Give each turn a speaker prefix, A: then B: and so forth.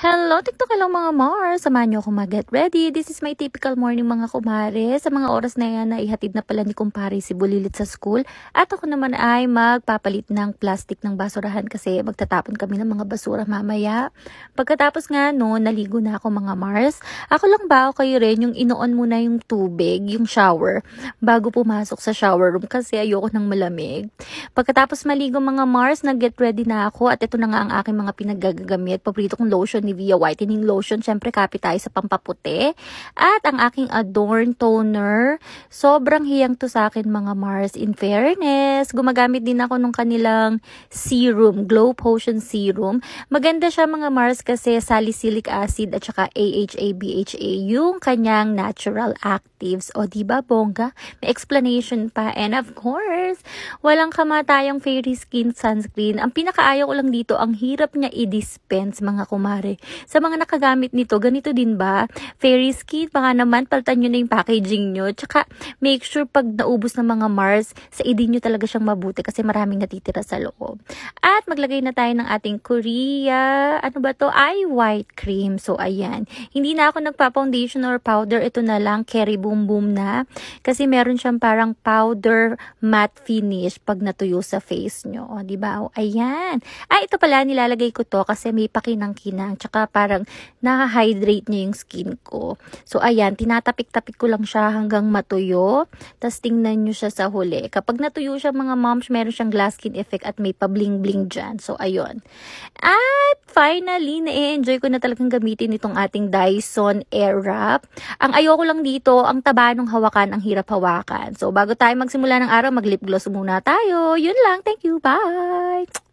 A: Hello, TikTok lang mga Mars! Samahan niyo ako mag-get ready. This is my typical morning mga kumare. Sa mga oras na yan, naihatid na pala ni kumpare si Bulilit sa school. At ako naman ay magpapalit ng plastic ng basurahan kasi magtatapon kami ng mga basura mamaya. Pagkatapos nga no, naligo na ako mga Mars. Ako lang ba o kayo rin yung inoon muna yung tubig, yung shower, bago pumasok sa shower room kasi ayoko ng malamig. Pagkatapos maligo mga Mars, nag-get ready na ako at ito na nga ang aking mga pinaggagamit. Paborito kong lotion Nivea Whitening Lotion. Siyempre, copy tayo sa pampaputi. At ang aking Adorn Toner. Sobrang hiyang to sa akin mga Mars. In fairness, gumagamit din ako nung kanilang serum, Glow Potion Serum. Maganda siya mga Mars kasi salicylic acid at saka AHA, BHA. Yung kanyang natural actives. O, diba, bongga? May explanation pa. And of course, walang kamatayang fairy skin sunscreen. Ang pinakaayaw ko lang dito, ang hirap niya i-dispense mga kumare. Sa mga nakagamit nito, ganito din ba? Fairy kit, baka naman palitan nyo na yung packaging nyo. Tsaka make sure pag naubos ng mga Mars, sa idin nyo talaga siyang mabuti kasi maraming natitira sa loob. At maglagay na tayo ng ating Korea, ano ba to? Eye white cream. So ayan, hindi na ako nagpa-foundation or powder. Ito na lang, carry boom boom na. Kasi meron siyang parang powder matte finish pag natuyo sa face nyo. O, diba? O, ayan. Ay, ito pala, nilalagay ko to kasi may pakinang-kinang. Tsaka Tsaka parang nakahydrate niya yung skin ko. So, ayan, tinatapik-tapik ko lang siya hanggang matuyo. Tapos, tingnan nyo siya sa huli. Kapag natuyo siya mga moms, meron siyang glass skin effect at may pa-bling-bling dyan. So, ayun. At, finally, na-enjoy ko na talagang gamitin itong ating Dyson Airwrap. Ang ayoko lang dito, ang taba nung hawakan, ang hirap hawakan. So, bago tayo magsimula ng araw, mag-lip gloss muna tayo. Yun lang. Thank you. Bye!